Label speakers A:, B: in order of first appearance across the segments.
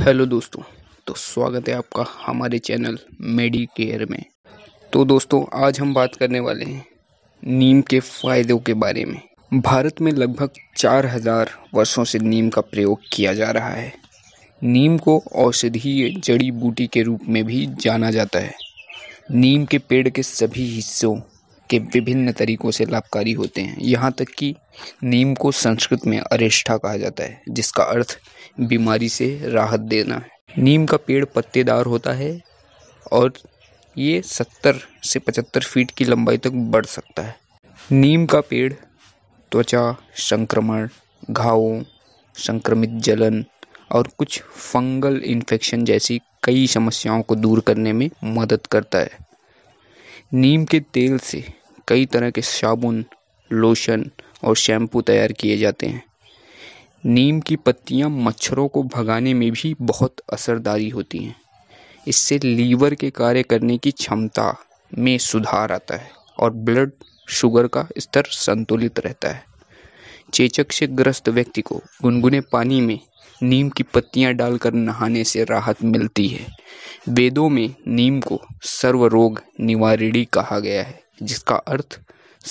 A: hello दोस्तों तो स्वागत है आपका हमारे चैनल मेडी केयर में तो दोस्तों आज हम बात करने वाले हैं नीम के फ़ायदों के बारे में भारत में लगभग चार हज़ार वर्षों से नीम का प्रयोग किया जा रहा है नीम को औषधीय जड़ी बूटी के रूप में भी जाना जाता है नीम के पेड़ के सभी हिस्सों के विभिन्न तरीकों से लाभकारी होते हैं यहाँ तक कि नीम को संस्कृत में अरिष्ठा कहा जाता है जिसका अर्थ बीमारी से राहत देना है नीम का पेड़ पत्तेदार होता है और ये सत्तर से पचहत्तर फीट की लंबाई तक बढ़ सकता है नीम का पेड़ त्वचा संक्रमण घावों संक्रमित जलन और कुछ फंगल इन्फेक्शन जैसी कई समस्याओं को दूर करने में मदद करता है नीम के तेल से कई तरह के साबुन लोशन और शैम्पू तैयार किए जाते हैं नीम की पत्तियाँ मच्छरों को भगाने में भी बहुत असरदारी होती हैं इससे लीवर के कार्य करने की क्षमता में सुधार आता है और ब्लड शुगर का स्तर संतुलित रहता है चेचक से ग्रस्त व्यक्ति को गुनगुने पानी में नीम की पत्तियां डालकर नहाने से राहत मिलती है वेदों में नीम को सर्व रोग निवारिणी कहा गया है जिसका अर्थ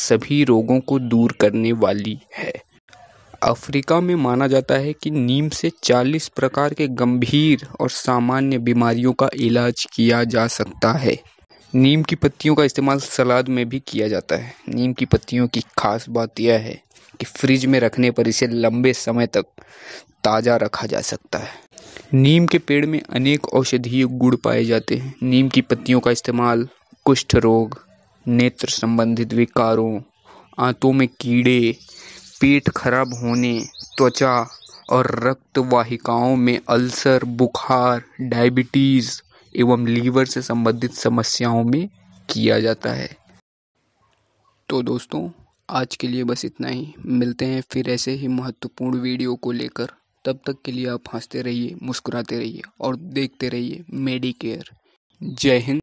A: सभी रोगों को दूर करने वाली है अफ्रीका में माना जाता है कि नीम से 40 प्रकार के गंभीर और सामान्य बीमारियों का इलाज किया जा सकता है नीम की पत्तियों का इस्तेमाल सलाद में भी किया जाता है नीम की पत्तियों की खास बात यह है कि फ्रिज में रखने पर इसे लंबे समय तक ताज़ा रखा जा सकता है नीम के पेड़ में अनेक औषधीय गुण पाए जाते हैं नीम की पत्तियों का इस्तेमाल कुष्ठ रोग नेत्र संबंधित विकारों आंतों में कीड़े पेट खराब होने त्वचा और रक्त वाहिकाओं में अल्सर बुखार डायबिटीज़ एवं लीवर से संबंधित समस्याओं में किया जाता है तो दोस्तों आज के लिए बस इतना ही मिलते हैं फिर ऐसे ही महत्वपूर्ण वीडियो को लेकर तब तक के लिए आप हंसते रहिए मुस्कुराते रहिए और देखते रहिए मेडिकेयर जय हिंद